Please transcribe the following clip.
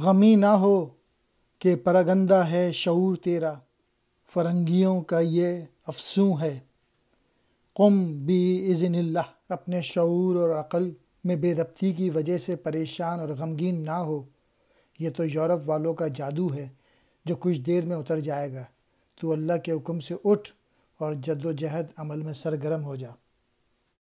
غمی نہ ہو کہ پرگندہ ہے شعور تیرا فرنگیوں کا یہ افسوں ہے قم بی اذن اللہ اپنے شعور اور عقل میں بے دبتی کی وجہ سے پریشان اور غمگین نہ ہو یہ تو یورپ والوں کا جادو ہے جو کچھ دیر میں اتر جائے گا تو اللہ کے حکم سے اٹھ اور جد و جہد عمل میں سرگرم ہو جا